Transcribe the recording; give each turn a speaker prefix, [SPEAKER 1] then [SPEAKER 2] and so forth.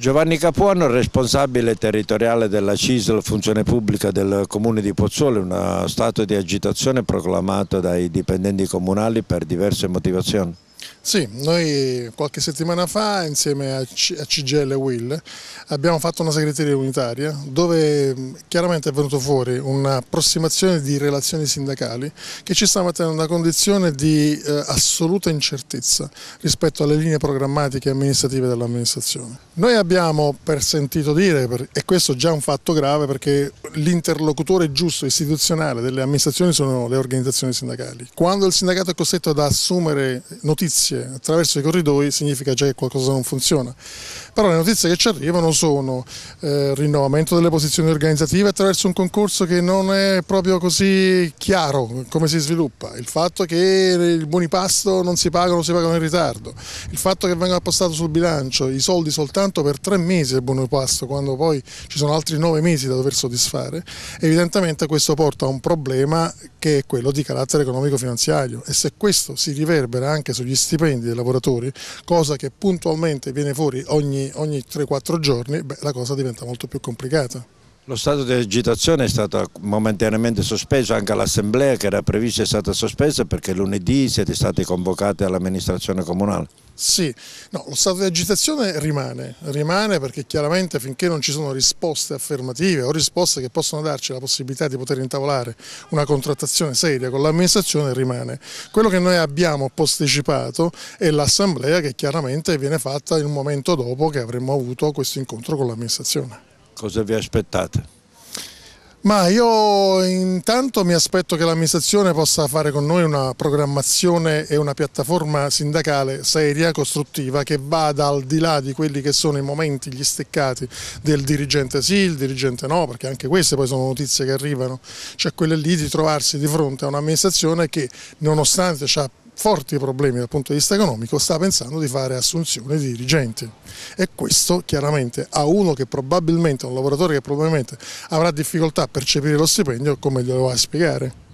[SPEAKER 1] Giovanni Capuano, responsabile territoriale della CISL Funzione Pubblica del Comune di Pozzuoli, uno stato di agitazione proclamato dai dipendenti comunali per diverse motivazioni.
[SPEAKER 2] Sì, noi qualche settimana fa insieme a, CGL Will abbiamo fatto una segreteria unitaria dove chiaramente è venuto fuori un'approssimazione di relazioni sindacali che ci sta mettendo in una condizione di eh, assoluta incertezza rispetto alle linee programmatiche e amministrative dell'amministrazione. Noi abbiamo per sentito dire, per, e questo è già un fatto grave perché l'interlocutore giusto istituzionale delle amministrazioni sono le organizzazioni sindacali. Quando il sindacato è costretto ad assumere notizie notizie attraverso i corridoi significa già che qualcosa non funziona. Però le notizie che ci arrivano sono eh, rinnovamento delle posizioni organizzative attraverso un concorso che non è proprio così chiaro come si sviluppa, il fatto che i buoni pasto non si pagano, si pagano in ritardo, il fatto che venga appostato sul bilancio i soldi soltanto per tre mesi del buonipasto quando poi ci sono altri nove mesi da dover soddisfare, evidentemente questo porta a un problema che è quello di carattere economico-finanziario e se questo si riverbera anche sugli stipendi dei lavoratori, cosa che puntualmente viene fuori ogni, ogni 3-4 giorni, beh, la cosa diventa molto più complicata.
[SPEAKER 1] Lo stato di agitazione è stato momentaneamente sospeso, anche l'assemblea che era prevista è stata sospesa perché lunedì siete stati convocati all'amministrazione comunale.
[SPEAKER 2] Sì, no, lo stato di agitazione rimane, rimane perché chiaramente finché non ci sono risposte affermative o risposte che possono darci la possibilità di poter intavolare una contrattazione seria con l'amministrazione rimane. Quello che noi abbiamo posticipato è l'assemblea che chiaramente viene fatta il momento dopo che avremmo avuto questo incontro con l'amministrazione
[SPEAKER 1] cosa vi aspettate?
[SPEAKER 2] Ma io intanto mi aspetto che l'amministrazione possa fare con noi una programmazione e una piattaforma sindacale seria, costruttiva, che vada al di là di quelli che sono i momenti, gli steccati del dirigente sì, il dirigente no, perché anche queste poi sono notizie che arrivano, cioè quelle lì di trovarsi di fronte a un'amministrazione che nonostante ci ha forti problemi dal punto di vista economico sta pensando di fare assunzione di dirigenti e questo chiaramente a uno che probabilmente, a un lavoratore che probabilmente avrà difficoltà a percepire lo stipendio, come glielo va a spiegare?